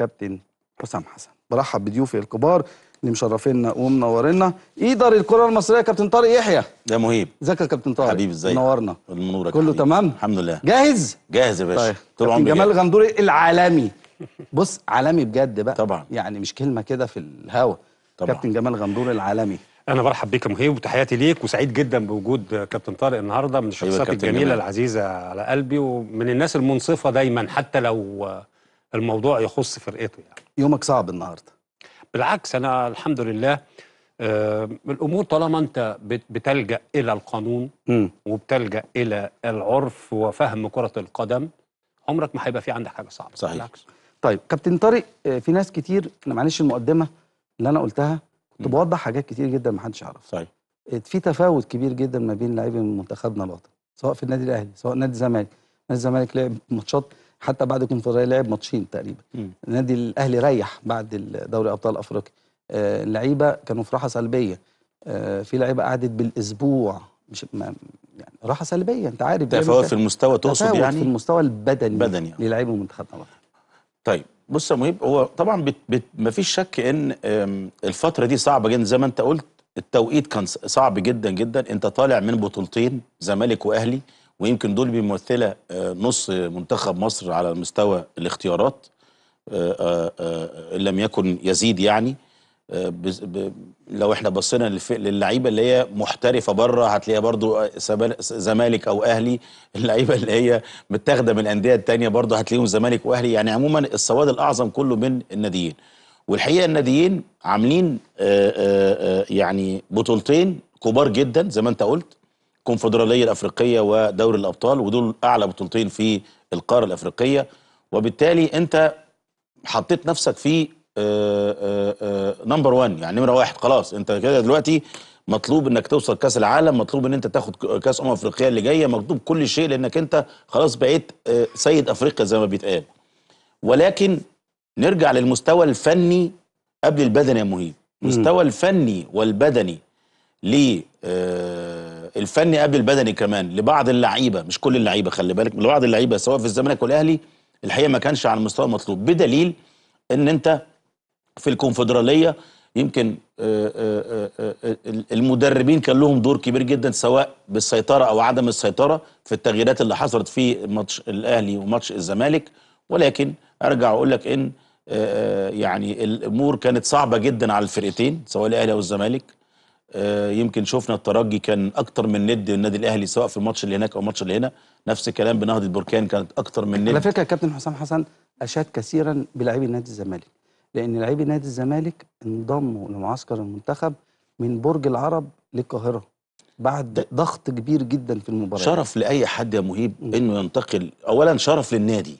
الكابتن حسام حسن برحب بضيوفي الكبار اللي مشرفينا ومنورينا ايدر الكره المصريه كابتن طارق يحيى يا مهيب ازيك يا كابتن طارق حبيبي ازيك منورنا المنوره كله حبيب. تمام الحمد لله جاهز جاهز يا باشا طيب. طول عمري جمال غندوري العالمي بص عالمي بجد بقى طبعا يعني مش كلمه كده في الهوا طبعا كابتن جمال غندوري العالمي انا برحب بيك يا مهيب وتحياتي ليك وسعيد جدا بوجود كابتن طارق النهارده من أيوة، الشخصيات الجميله جميل. العزيزه على قلبي ومن الناس المنصفه دايما حتى لو الموضوع يخص فرقته يعني. يومك صعب النهارده بالعكس انا الحمد لله آه الامور طالما انت بتلجا الى القانون م. وبتلجا الى العرف وفهم كره القدم عمرك ما هيبقى في عندك حاجه صعبه صحيح بالعكس. طيب كابتن طارق آه، في ناس كتير انا معلش المقدمه اللي انا قلتها كنت بوضح حاجات كتير جدا ما حدش يعرفها صحيح آه، في تفاوت كبير جدا ما بين لاعبي منتخبنا الوطني سواء في النادي الاهلي سواء نادي الزمالك نادي الزمالك لعب ماتشات حتى بعد الكونفدراليه لعب ماتشين تقريبا النادي الاهلي ريح بعد دوري ابطال افريقيا آه، اللعيبه كانوا في راحه سلبيه آه، في لعيبه قعدت بالاسبوع مش يعني راحه سلبيه انت عارف تفاوت في المستوى تقصد يعني في المستوى البدني بدني آه. للاعيبه منتخبنا طيب بص يا مهيب هو طبعا بت بت مفيش شك ان الفتره دي صعبه جدا زي ما انت قلت التوقيت كان صعب جدا جدا انت طالع من بطولتين زمالك واهلي ويمكن دول بيمثله آه، نص منتخب مصر على مستوى الاختيارات آه، آه، ان لم يكن يزيد يعني لو احنا بصينا للعيبه اللي هي محترفه بره هتلاقيها برضو زمالك او اهلي اللعيبه اللي هي متاخده من الانديه الثانيه برضو هتلاقيهم زمالك واهلي يعني عموما السواد الاعظم كله من الناديين والحقيقه الناديين عاملين يعني بطولتين كبار جدا زي ما انت قلت الكونفدراليه الافريقيه ودوري الابطال ودول اعلى بطولتين في القاره الافريقيه وبالتالي انت حطيت نفسك في نمبر آه، 1 آه، آه، يعني نمره واحد خلاص انت كده دلوقتي مطلوب انك توصل كاس العالم مطلوب ان انت تاخد كاس امم افريقيا اللي جايه مطلوب كل شيء لانك انت خلاص بقيت سيد افريقيا زي ما بيتقال ولكن نرجع للمستوى الفني قبل البدني يا مهيب المستوى الفني والبدني ل الفني قبل البدني كمان لبعض اللعيبه مش كل اللعيبه خلي بالك لبعض اللعيبه سواء في الزمالك والاهلي الحقيقه ما كانش على المستوى المطلوب بدليل ان انت في الكونفدراليه يمكن آه، آه، آه، المدربين كان لهم دور كبير جدا سواء بالسيطره او عدم السيطره في التغييرات اللي حصلت في ماتش الاهلي وماتش الزمالك ولكن ارجع اقول لك ان يعني الامور كانت صعبه جدا على الفرقتين سواء الاهلي او الزمالك آه، يمكن شفنا الترجي كان اكتر من ند النادي الاهلي سواء في الماتش اللي هناك او الماتش اللي هنا نفس الكلام بنهضه بركان كانت اكتر من ند على فكره كابتن حسام حسن اشاد كثيرا بلاعبي نادي الزمالك لان لاعبي نادي الزمالك انضموا لمعسكر المنتخب من برج العرب للقاهره بعد ضغط كبير جدا في المباراه شرف لاي حد يا مهيب انه ينتقل اولا شرف للنادي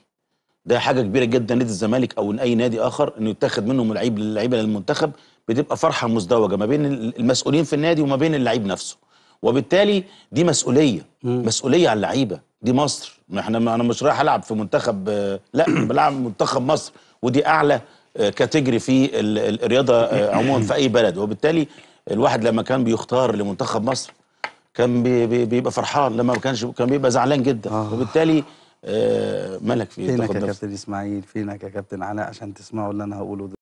ده حاجه كبيره جدا نادي الزمالك او اي نادي اخر انه يتاخد منهم لعيب للعيبه للمنتخب بتبقى فرحه مزدوجه ما بين المسؤولين في النادي وما بين اللعيب نفسه وبالتالي دي مسؤوليه مم. مسؤوليه على اللعيبه دي مصر احنا انا مش رايح العب في منتخب لا بلعب منتخب مصر ودي اعلى كاتيجري آه، في الرياضه آه، عموما في اي بلد وبالتالي الواحد لما كان بيختار لمنتخب مصر كان بيبقى فرحان لما ما كانش كان بيبقى زعلان جدا آه. وبالتالي آه ملك في فينك يا كابتن اسماعيل فينك يا كابتن علاء عشان تسمعوا اللي انا هقوله ده